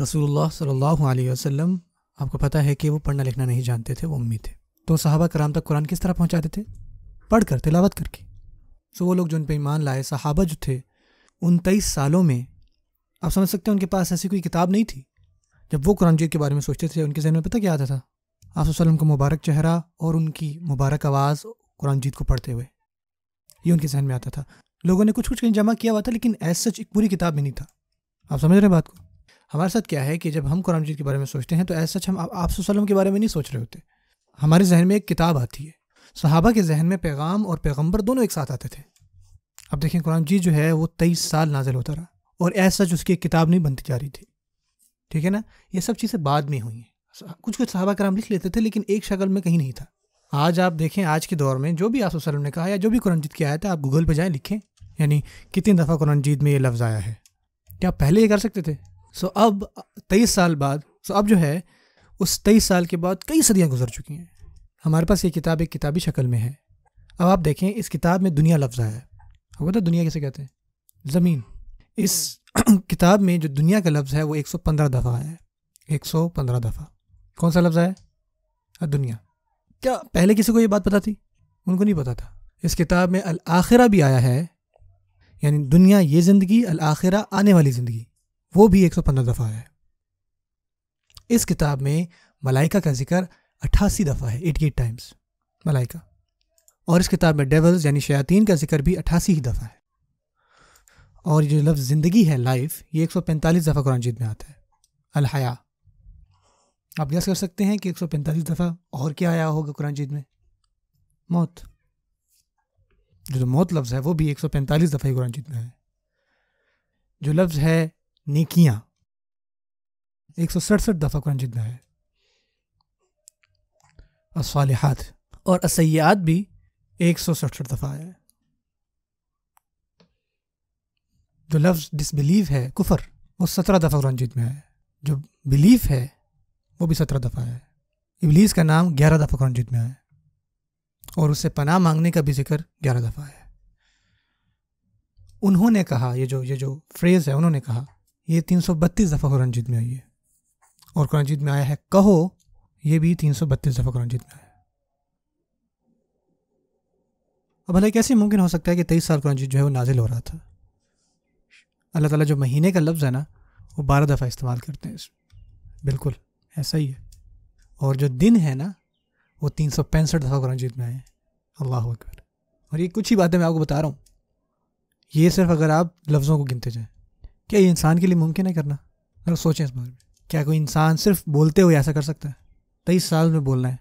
रसूलुल्लाह सल्लल्लाहु अलैहि वसल्लम आपको पता है कि वो पढ़ना लिखना नहीं जानते थे वो उम्मी थे तो सहाबा कराम तक कुरान किस तरह पहुँचाते थे पढ़ कर तिलावत करके सो वो लोग जो उन पर ईमान लाए सहाबा जो थे उन तेईस सालों में आप समझ सकते हैं उनके पास ऐसी कोई किताब नहीं थी जब वो कुरान जीत के बारे में सोचते थे उनके जहन में पता क्या आता था आप वसलम का मुबारक चेहरा और उनकी मुबारक आवाज़ कुरान जीत को पढ़ते हुए ये उनके जहन में आता था लोगों ने कुछ कुछ कहीं जमा किया हुआ था लेकिन ऐस सच एक पूरी किताब में नहीं था आप समझ रहे हैं बात को हमारे साथ क्या है कि जब हम कुरान मजीद के बारे में सोचते हैं तो ऐसा सच हम आप वसलम के बारे में नहीं सोच रहे होते हमारे जहन में एक किताब आती है सहाबा के जहन में पैगाम और पैगम्बर दोनों एक साथ आते थे अब देखें कुरान मजीद जो है वो तेईस साल नाजिल होता रहा और ऐसा सच उसकी एक किताब नहीं बनती जा रही थी ठीक है ना ये सब चीज़ें बाद में हुई हैं कुछ कुछ सहाबा कराम लिख लेते थे लेकिन एक शक्ल में कहीं नहीं था आज आप देखें आज के दौर में जो भी आप वसलम ने कहा या जो भी कुरान जीत की आया था आप गूगल पर जाएँ लिखें यानी कितनी दफ़ा कुरान जीत में ये लफ्ज़ आया है क्या आप पहले ये कर सकते थे सो so, अब तेईस साल बाद सो so, अब जो है उस तेईस साल के बाद कई सदियाँ गुजर चुकी हैं हमारे पास ये किताब एक किताबी शक्ल में है अब आप देखें इस किताब में दुनिया लफ्ज़ आया है आपको तो पता दुनिया कैसे कहते हैं ज़मीन इस किताब में जो दुनिया का लफ्ज़ है वो 115 दफ़ा आया है 115 दफ़ा कौन सा लफ्ज़ आया है दुनिया क्या पहले किसी को ये बात पता थी उनको नहीं पता था इस किताब में अल आखिरा भी आया है यानी दुनिया ये ज़िंदगी अल आखिरा आने वाली ज़िंदगी वो भी 115 दफ़ा है इस किताब में मलाइका का जिक्र अट्ठासी दफ़ा है एटी टाइम्स मलाइका और इस किताब में डेवल्स यानी शयातीन का जिक्र भी अट्ठासी ही दफ़ा है और ये लफ्ज़ ज़िंदगी है लाइफ ये 145 दफ़ा कुरान जीत में आता है अलहया आप गैस कर सकते हैं कि 145 दफ़ा और क्या आया होगा कुरान जीत में मौत जो तो मौत लफ्ज़ है वो भी 145 दफ़ा ही कुरान जीत में है जो लफ्ज़ है नेकियां एक सौ सड़सठ दफ़ा कुरान जितना में है असवालहत और असैयात भी एक सौ सड़सठ दफ़ा आया है जो लफ्ज़ डिसबिलीव है कुफर वो सत्रह दफ़ा कुरान शरीफ में है जो बिलीफ है वो भी सत्रह दफ़ा है इबलीस का नाम ग्यारह दफ़ा कुरान शरीफ में है और उससे पनाह मांगने का भी जिक्र ग्यारह दफ़ा है उन्होंने कहा ये जो ये जो फ्रेज़ है उन्होंने कहा ये तीन सौ बत्तीस दफ़ा कुरान जीत में आई है और कुरान जीत में आया है कहो ये भी तीन सौ बत्तीस दफ़ा कुरान जीत में आया है अब भला कैसे मुमकिन हो सकता है कि तेईस साल कुरान जीत जो है वो नाजिल हो रहा था अल्लाह ताला जो महीने का लफ्ज़ है ना वो बारह दफ़ा इस्तेमाल करते हैं इसमें बिल्कुल ऐसा ही है और जो दिन है ना वो तीन सौ पैंसठ दफ़ा कुरान जीत में आए हैं अल्लाह अकबर और ये कुछ ही बातें मैं आपको बता रहा हूँ ये सिर्फ अगर आप लफ्ज़ों को गिनते जाएँ क्या ये इंसान के लिए मुमकिन है करना जरा सोचें इस बारे में क्या कोई इंसान सिर्फ बोलते हुए ऐसा कर सकता है तेईस साल में बोलना है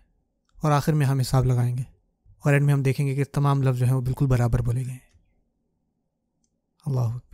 और आखिर में हम हिसाब लगाएंगे और एंड में हम देखेंगे कि तमाम लफ्ज़ जो हैं वो बिल्कुल बराबर बोले गए हैं अल्लाह